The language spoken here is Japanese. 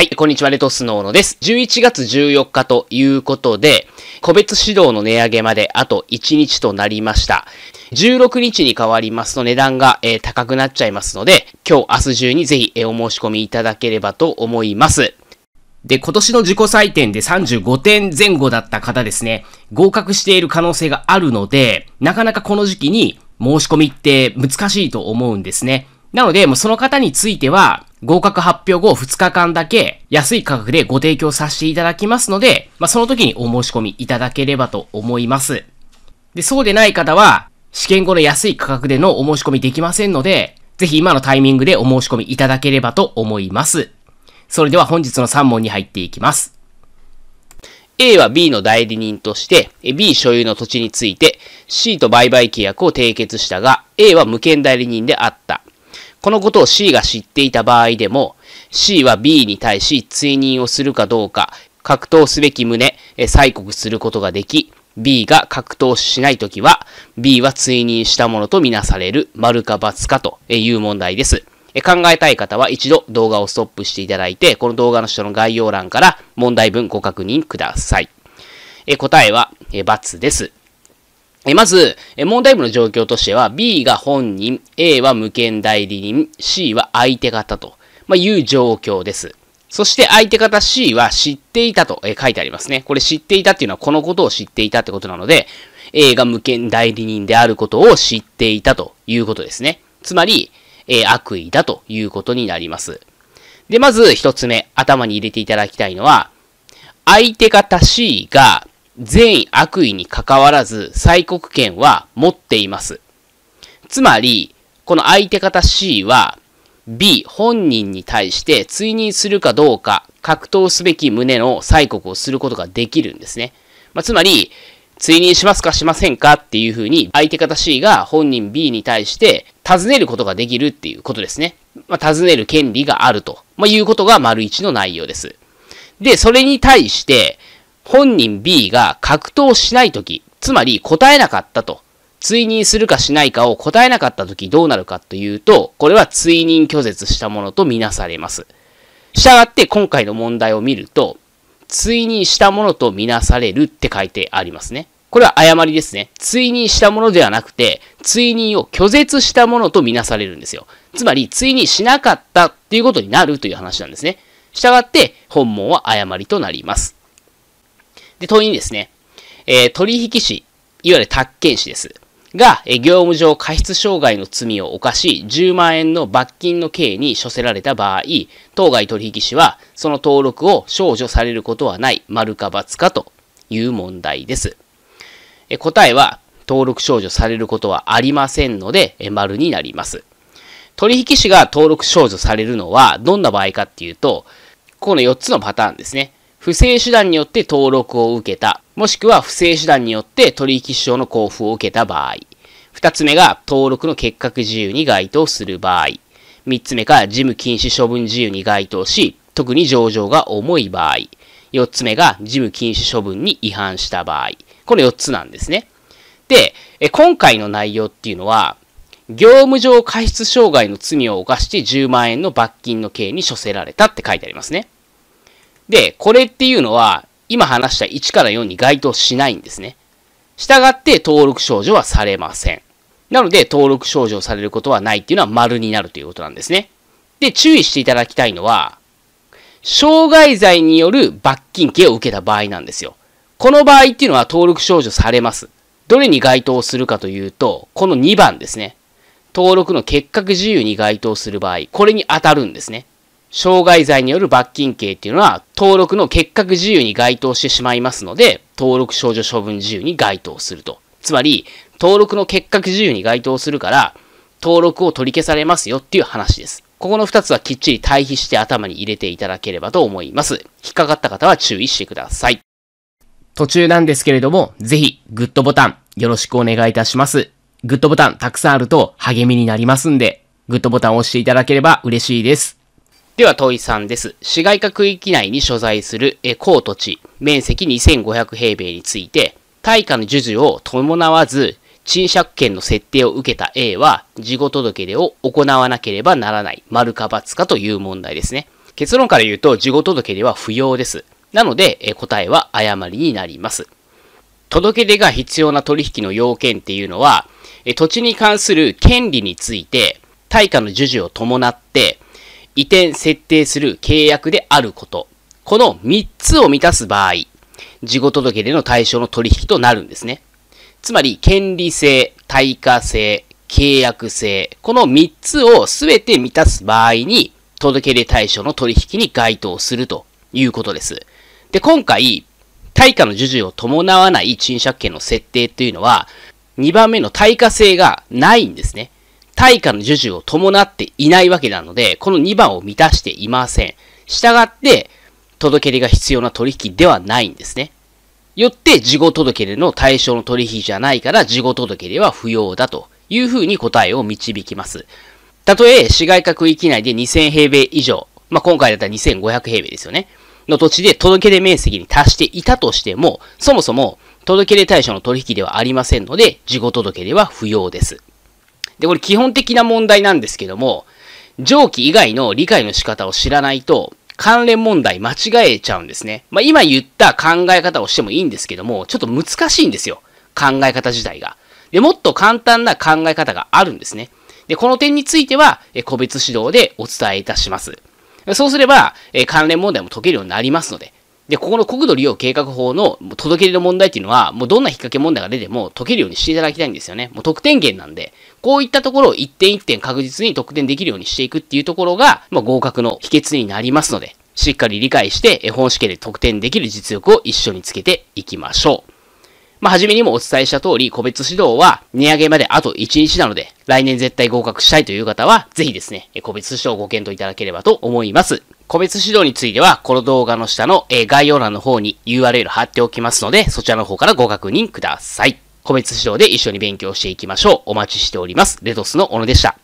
はい、こんにちは、レトスノーノです。11月14日ということで、個別指導の値上げまであと1日となりました。16日に変わりますと値段が、えー、高くなっちゃいますので、今日、明日中にぜひ、えー、お申し込みいただければと思います。で、今年の自己採点で35点前後だった方ですね、合格している可能性があるので、なかなかこの時期に申し込みって難しいと思うんですね。なので、もうその方については、合格発表後2日間だけ安い価格でご提供させていただきますので、まあ、その時にお申し込みいただければと思います。で、そうでない方は、試験後の安い価格でのお申し込みできませんので、ぜひ今のタイミングでお申し込みいただければと思います。それでは本日の3問に入っていきます。A は B の代理人として、B 所有の土地について C と売買契約を締結したが、A は無権代理人であった。このことを C が知っていた場合でも、C は B に対し追認をするかどうか、格闘すべき旨、催告することができ、B が格闘しないときは、B は追認したものとみなされる、丸か×かという問題です。考えたい方は一度動画をストップしていただいて、この動画の下の概要欄から問題文ご確認ください。答えは×です。まず、問題文の状況としては、B が本人、A は無権代理人、C は相手方と、まあ、いう状況です。そして相手方 C は知っていたと書いてありますね。これ知っていたっていうのはこのことを知っていたってことなので、A が無権代理人であることを知っていたということですね。つまり、え悪意だということになります。で、まず一つ目、頭に入れていただきたいのは、相手方 C が善意悪意に関わらず、催告権は持っています。つまり、この相手方 C は、B 本人に対して追認するかどうか、格闘すべき旨の催告をすることができるんですね。まあ、つまり、追認しますかしませんかっていうふうに、相手方 C が本人 B に対して尋ねることができるっていうことですね。まあ、尋ねる権利があると、まあ、いうことが丸1の内容です。で、それに対して、本人 B が格闘しないとき、つまり答えなかったと、追認するかしないかを答えなかったときどうなるかというと、これは追認拒絶したものとみなされます。したがって今回の問題を見ると、追認したものとみなされるって書いてありますね。これは誤りですね。追認したものではなくて、追認を拒絶したものとみなされるんですよ。つまり、追認しなかったっていうことになるという話なんですね。したがって、本問は誤りとなります。で、問いにですね、えー、取引士、いわゆる宅建士です。が、え業務上過失傷害の罪を犯し、10万円の罰金の刑に処せられた場合、当該取引士は、その登録を少女されることはない、丸か×かという問題です。え答えは、登録少女されることはありませんので、え丸になります。取引士が登録少女されるのは、どんな場合かっていうと、この4つのパターンですね。不正手段によって登録を受けた、もしくは不正手段によって取引証の交付を受けた場合。二つ目が登録の結核自由に該当する場合。三つ目が事務禁止処分自由に該当し、特に上場が重い場合。四つ目が事務禁止処分に違反した場合。この四つなんですね。で、今回の内容っていうのは、業務上過失傷害の罪を犯して10万円の罰金の刑に処せられたって書いてありますね。で、これっていうのは、今話した1から4に該当しないんですね。従って登録少女はされません。なので、登録少女されることはないっていうのは丸になるということなんですね。で、注意していただきたいのは、傷害罪による罰金刑を受けた場合なんですよ。この場合っていうのは登録少女されます。どれに該当するかというと、この2番ですね。登録の結核自由に該当する場合、これに当たるんですね。傷害罪による罰金刑っていうのは、登録の結核自由に該当してしまいますので、登録少女処分自由に該当すると。つまり、登録の結核自由に該当するから、登録を取り消されますよっていう話です。ここの二つはきっちり対比して頭に入れていただければと思います。引っかかった方は注意してください。途中なんですけれども、ぜひ、グッドボタン、よろしくお願いいたします。グッドボタンたくさんあると励みになりますんで、グッドボタンを押していただければ嬉しいです。では、問いさんです。市街化区域内に所在する高土地、面積2500平米について、対価の授受を伴わず、賃借権の設定を受けた A は、事後届出を行わなければならない、丸か×かという問題ですね。結論から言うと、事後届出は不要です。なので、答えは誤りになります。届出が必要な取引の要件っていうのは、土地に関する権利について、対価の授受を伴って、移転設定する契約であること。この3つを満たす場合、事後届での対象の取引となるんですね。つまり、権利性、対価性、契約性、この3つを全て満たす場合に、届け出対象の取引に該当するということです。で、今回、対価の授受を伴わない賃借権の設定というのは、2番目の対価性がないんですね。対価の授受を伴っていないわけなので、この2番を満たしていません。従って、届け出が必要な取引ではないんですね。よって、事後届出の対象の取引じゃないから、事後届出は不要だというふうに答えを導きます。たとえ、市街化区域内で2000平米以上、まあ、今回だったら2500平米ですよね。の土地で届け出面積に達していたとしても、そもそも届け出対象の取引ではありませんので、事後届出は不要です。で、これ基本的な問題なんですけども、上記以外の理解の仕方を知らないと、関連問題間違えちゃうんですね。まあ、今言った考え方をしてもいいんですけども、ちょっと難しいんですよ。考え方自体が。で、もっと簡単な考え方があるんですね。で、この点については、え個別指導でお伝えいたします。そうすれば、え関連問題も解けるようになりますので、で、ここの国土利用計画法の届け出の問題っていうのは、もうどんな引っ掛け問題が出ても解けるようにしていただきたいんですよね。もう得点源なんで、こういったところを一点一点確実に得点できるようにしていくっていうところが、まあ、合格の秘訣になりますので、しっかり理解して本試験で得点できる実力を一緒につけていきましょう。まあ、じめにもお伝えした通り、個別指導は値上げまであと1日なので、来年絶対合格したいという方は、ぜひですね、個別指導をご検討いただければと思います。個別指導については、この動画の下の、え概要欄の方に URL 貼っておきますので、そちらの方からご確認ください。個別指導で一緒に勉強していきましょう。お待ちしております。レトスの小野でした。